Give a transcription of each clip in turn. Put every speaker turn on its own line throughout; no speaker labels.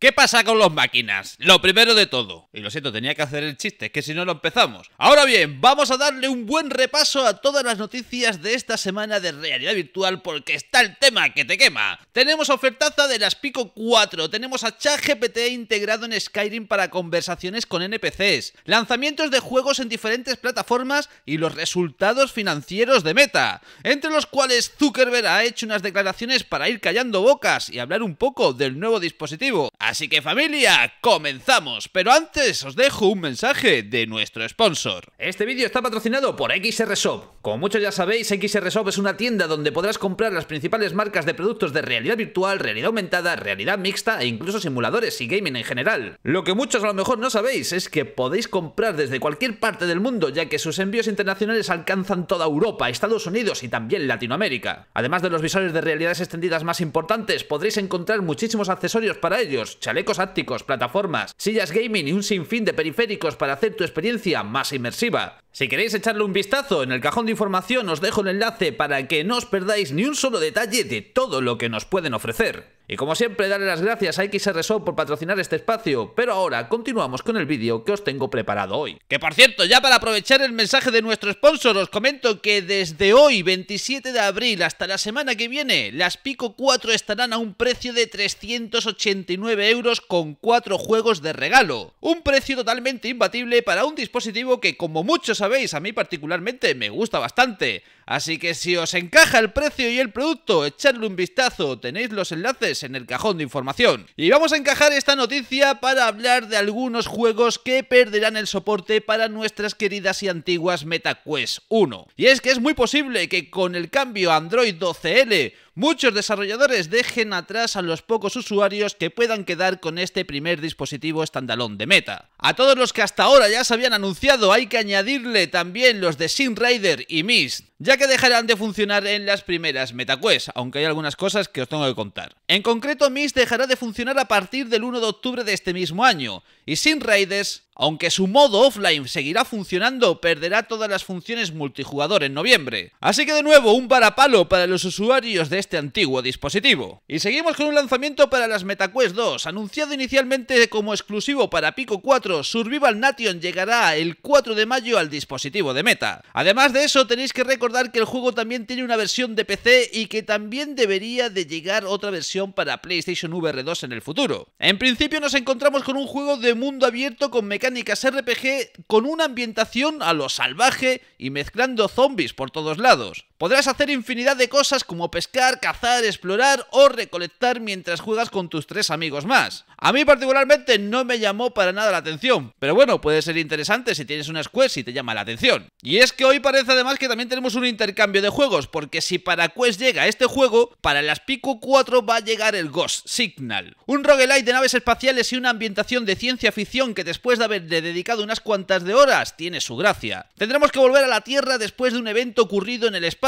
¿Qué pasa con los máquinas? Lo primero de todo. Y lo siento, tenía que hacer el chiste, que si no lo empezamos. Ahora bien, vamos a darle un buen repaso a todas las noticias de esta semana de realidad virtual porque está el tema que te quema. Tenemos ofertaza de las Pico 4, tenemos a ChatGPT integrado en Skyrim para conversaciones con NPCs, lanzamientos de juegos en diferentes plataformas y los resultados financieros de Meta, entre los cuales Zuckerberg ha hecho unas declaraciones para ir callando bocas y hablar un poco del nuevo dispositivo. Así que familia, comenzamos, pero antes os dejo un mensaje de nuestro sponsor. Este vídeo está patrocinado por XRShop. Como muchos ya sabéis, XRShop es una tienda donde podrás comprar las principales marcas de productos de realidad virtual, realidad aumentada, realidad mixta e incluso simuladores y gaming en general. Lo que muchos a lo mejor no sabéis es que podéis comprar desde cualquier parte del mundo ya que sus envíos internacionales alcanzan toda Europa, Estados Unidos y también Latinoamérica. Además de los visores de realidades extendidas más importantes, podréis encontrar muchísimos accesorios para ellos, chalecos ápticos, plataformas, sillas gaming y un sinfín de periféricos para hacer tu experiencia más inmersiva. Si queréis echarle un vistazo, en el cajón de información os dejo el enlace para que no os perdáis ni un solo detalle de todo lo que nos pueden ofrecer. Y como siempre, darle las gracias a XRSO por patrocinar este espacio, pero ahora continuamos con el vídeo que os tengo preparado hoy. Que por cierto, ya para aprovechar el mensaje de nuestro sponsor, os comento que desde hoy, 27 de abril, hasta la semana que viene, las Pico 4 estarán a un precio de 389 euros con 4 juegos de regalo. Un precio totalmente imbatible para un dispositivo que, como muchos sabéis, a mí particularmente me gusta bastante. Así que si os encaja el precio y el producto, echadle un vistazo, tenéis los enlaces en el cajón de información. Y vamos a encajar esta noticia para hablar de algunos juegos que perderán el soporte para nuestras queridas y antiguas MetaQuest 1. Y es que es muy posible que con el cambio Android 12L Muchos desarrolladores dejen atrás a los pocos usuarios que puedan quedar con este primer dispositivo estandalón de Meta. A todos los que hasta ahora ya se habían anunciado hay que añadirle también los de Sin Raider y Mist, ya que dejarán de funcionar en las primeras MetaQuest, aunque hay algunas cosas que os tengo que contar. En concreto, Mist dejará de funcionar a partir del 1 de octubre de este mismo año, y Sin Raiders aunque su modo offline seguirá funcionando, perderá todas las funciones multijugador en noviembre. Así que de nuevo, un parapalo para los usuarios de este antiguo dispositivo. Y seguimos con un lanzamiento para las MetaQuest 2, anunciado inicialmente como exclusivo para Pico 4, Survival Nation llegará el 4 de mayo al dispositivo de Meta. Además de eso, tenéis que recordar que el juego también tiene una versión de PC y que también debería de llegar otra versión para PlayStation VR 2 en el futuro. En principio nos encontramos con un juego de mundo abierto con mecánicas RPG con una ambientación a lo salvaje y mezclando zombies por todos lados. Podrás hacer infinidad de cosas como pescar, cazar, explorar o recolectar mientras juegas con tus tres amigos más. A mí particularmente no me llamó para nada la atención, pero bueno, puede ser interesante si tienes una Quest y te llama la atención. Y es que hoy parece además que también tenemos un intercambio de juegos, porque si para Quest llega este juego, para las Pico 4 va a llegar el Ghost Signal. Un roguelite de naves espaciales y una ambientación de ciencia ficción que después de haberle dedicado unas cuantas de horas, tiene su gracia. Tendremos que volver a la Tierra después de un evento ocurrido en el espacio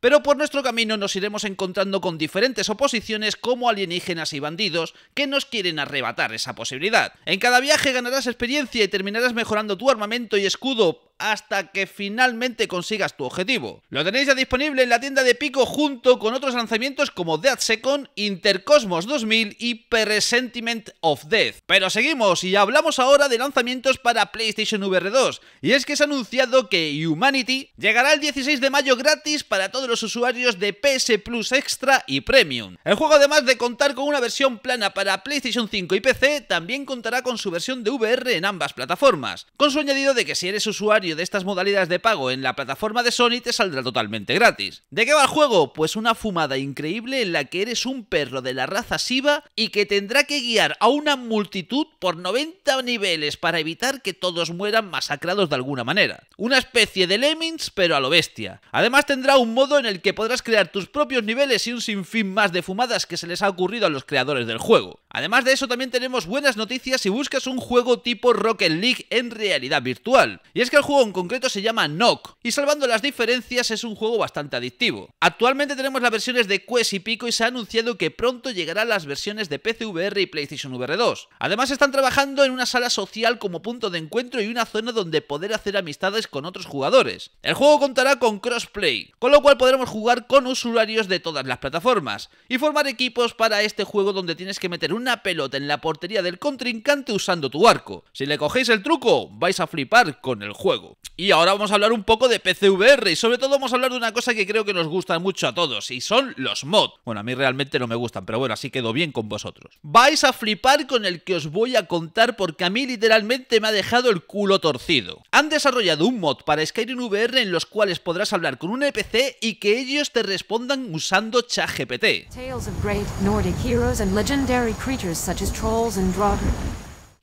pero por nuestro camino nos iremos encontrando con diferentes oposiciones como alienígenas y bandidos que nos quieren arrebatar esa posibilidad. En cada viaje ganarás experiencia y terminarás mejorando tu armamento y escudo hasta que finalmente consigas tu objetivo. Lo tenéis ya disponible en la tienda de Pico junto con otros lanzamientos como Dead Second, Intercosmos 2000 y Presentiment of Death. Pero seguimos y hablamos ahora de lanzamientos para PlayStation VR 2. Y es que se ha anunciado que Humanity llegará el 16 de mayo gratis para todos los usuarios de PS Plus Extra y Premium. El juego además de contar con una versión plana para PlayStation 5 y PC, también contará con su versión de VR en ambas plataformas, con su añadido de que si eres usuario de estas modalidades de pago en la plataforma de Sony te saldrá totalmente gratis. ¿De qué va el juego? Pues una fumada increíble en la que eres un perro de la raza Siva y que tendrá que guiar a una multitud por 90 niveles para evitar que todos mueran masacrados de alguna manera. Una especie de lemmings pero a lo bestia. Además tendrá un modo en el que podrás crear tus propios niveles y un sinfín más de fumadas que se les ha ocurrido a los creadores del juego. Además de eso también tenemos buenas noticias si buscas un juego tipo Rocket League en realidad virtual. Y es que el juego en concreto se llama Knock, y salvando las diferencias es un juego bastante adictivo. Actualmente tenemos las versiones de Quest y Pico y se ha anunciado que pronto llegarán las versiones de PC VR y PlayStation VR 2. Además están trabajando en una sala social como punto de encuentro y una zona donde poder hacer amistades con otros jugadores. El juego contará con crossplay, con lo cual podremos jugar con usuarios de todas las plataformas y formar equipos para este juego donde tienes que meter una pelota en la portería del contrincante usando tu arco. Si le cogéis el truco, vais a flipar con el juego. Y ahora vamos a hablar un poco de PCVR y sobre todo vamos a hablar de una cosa que creo que nos gusta mucho a todos y son los mods. Bueno, a mí realmente no me gustan, pero bueno, así quedó bien con vosotros. Vais a flipar con el que os voy a contar porque a mí literalmente me ha dejado el culo torcido. Han desarrollado un mod para Skyrim VR en los cuales podrás hablar con un NPC y que ellos te respondan usando ChatGPT.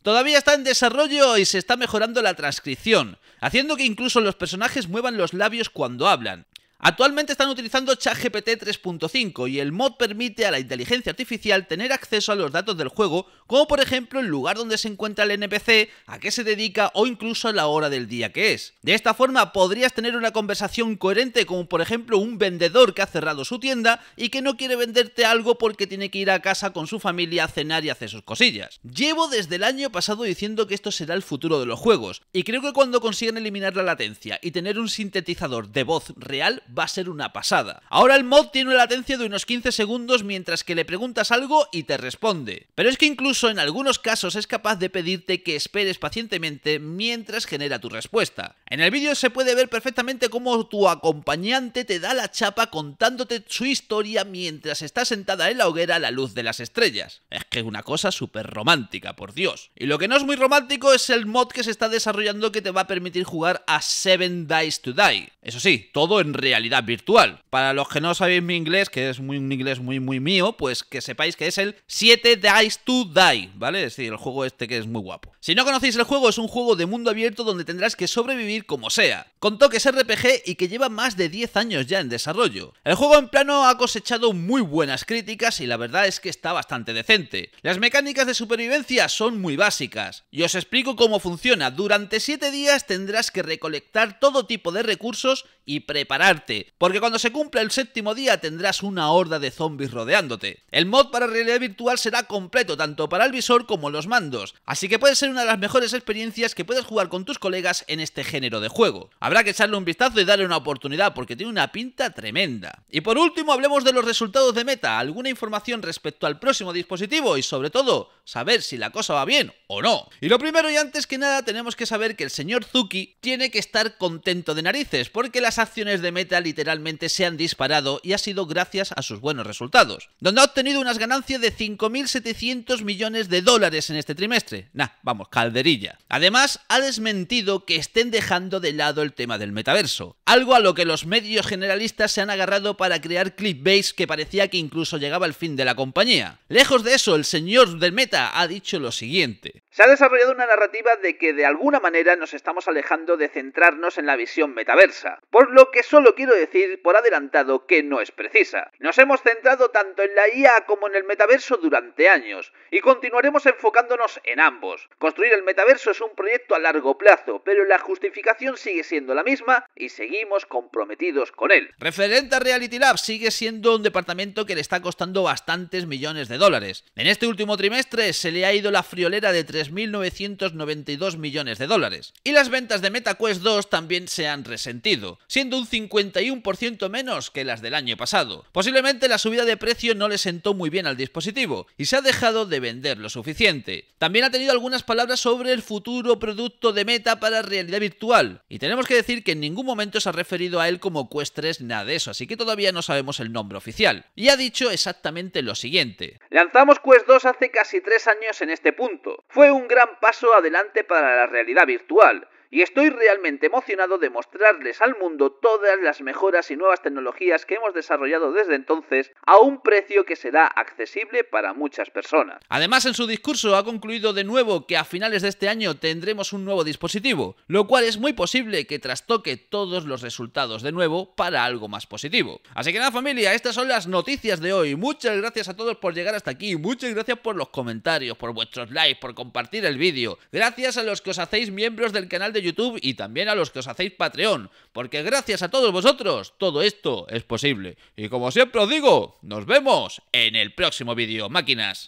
Todavía está en desarrollo y se está mejorando la transcripción, haciendo que incluso los personajes muevan los labios cuando hablan. Actualmente están utilizando ChatGPT 3.5 y el mod permite a la inteligencia artificial tener acceso a los datos del juego como por ejemplo el lugar donde se encuentra el NPC, a qué se dedica o incluso la hora del día que es. De esta forma podrías tener una conversación coherente como por ejemplo un vendedor que ha cerrado su tienda y que no quiere venderte algo porque tiene que ir a casa con su familia a cenar y hacer sus cosillas. Llevo desde el año pasado diciendo que esto será el futuro de los juegos y creo que cuando consigan eliminar la latencia y tener un sintetizador de voz real va a ser una pasada. Ahora el mod tiene una latencia de unos 15 segundos mientras que le preguntas algo y te responde. Pero es que incluso en algunos casos es capaz de pedirte que esperes pacientemente mientras genera tu respuesta. En el vídeo se puede ver perfectamente cómo tu acompañante te da la chapa contándote su historia mientras está sentada en la hoguera a la luz de las estrellas. Es que es una cosa súper romántica, por Dios. Y lo que no es muy romántico es el mod que se está desarrollando que te va a permitir jugar a 7 Dice to Die. Eso sí, todo en realidad virtual. Para los que no sabéis mi inglés, que es un inglés muy muy mío, pues que sepáis que es el 7 Dice to Die ¿vale? Es el juego este que es muy guapo. Si no conocéis el juego, es un juego de mundo abierto donde tendrás que sobrevivir como sea, con toques RPG y que lleva más de 10 años ya en desarrollo. El juego en plano ha cosechado muy buenas críticas y la verdad es que está bastante decente. Las mecánicas de supervivencia son muy básicas, y os explico cómo funciona. Durante 7 días tendrás que recolectar todo tipo de recursos y prepararte, porque cuando se cumpla el séptimo día tendrás una horda de zombies rodeándote. El mod para realidad virtual será completo tanto para el visor como los mandos, así que puede ser una de las mejores experiencias que puedes jugar con tus colegas en este género de juego. Habrá que echarle un vistazo y darle una oportunidad porque tiene una pinta tremenda. Y por último hablemos de los resultados de meta, alguna información respecto al próximo dispositivo y sobre todo saber si la cosa va bien o no. Y lo primero y antes que nada tenemos que saber que el señor Zuki tiene que estar contento de narices porque las acciones de Meta literalmente se han disparado y ha sido gracias a sus buenos resultados, donde ha obtenido unas ganancias de 5.700 millones de dólares en este trimestre. Nah, vamos, calderilla. Además, ha desmentido que estén dejando de lado el tema del metaverso, algo a lo que los medios generalistas se han agarrado para crear clickbait que parecía que incluso llegaba el fin de la compañía. Lejos de eso, el señor del Meta ha dicho lo siguiente. Se ha desarrollado una narrativa de que de alguna manera nos estamos alejando de centrarnos en la visión metaversa, por lo que solo quiero decir por adelantado que no es precisa. Nos hemos centrado tanto en la IA como en el metaverso durante años, y continuaremos enfocándonos en ambos. Construir el metaverso es un proyecto a largo plazo, pero la justificación sigue siendo la misma y seguimos comprometidos con él. Referente a Reality Lab sigue siendo un departamento que le está costando bastantes millones de dólares. En este último trimestre se le ha ido la friolera de 1992 millones de dólares. Y las ventas de Meta Quest 2 también se han resentido, siendo un 51% menos que las del año pasado. Posiblemente la subida de precio no le sentó muy bien al dispositivo y se ha dejado de vender lo suficiente. También ha tenido algunas palabras sobre el futuro producto de Meta para realidad virtual, y tenemos que decir que en ningún momento se ha referido a él como Quest 3 nada de eso, así que todavía no sabemos el nombre oficial. Y ha dicho exactamente lo siguiente. Lanzamos Quest 2 hace casi tres años en este punto. Fue un gran paso adelante para la realidad virtual, y estoy realmente emocionado de mostrarles al mundo todas las mejoras y nuevas tecnologías que hemos desarrollado desde entonces a un precio que será accesible para muchas personas. Además, en su discurso ha concluido de nuevo que a finales de este año tendremos un nuevo dispositivo, lo cual es muy posible que trastoque todos los resultados de nuevo para algo más positivo. Así que nada familia, estas son las noticias de hoy. Muchas gracias a todos por llegar hasta aquí, muchas gracias por los comentarios, por vuestros likes, por compartir el vídeo. Gracias a los que os hacéis miembros del canal de YouTube y también a los que os hacéis Patreon, porque gracias a todos vosotros todo esto es posible. Y como siempre os digo, nos vemos en el próximo vídeo, máquinas.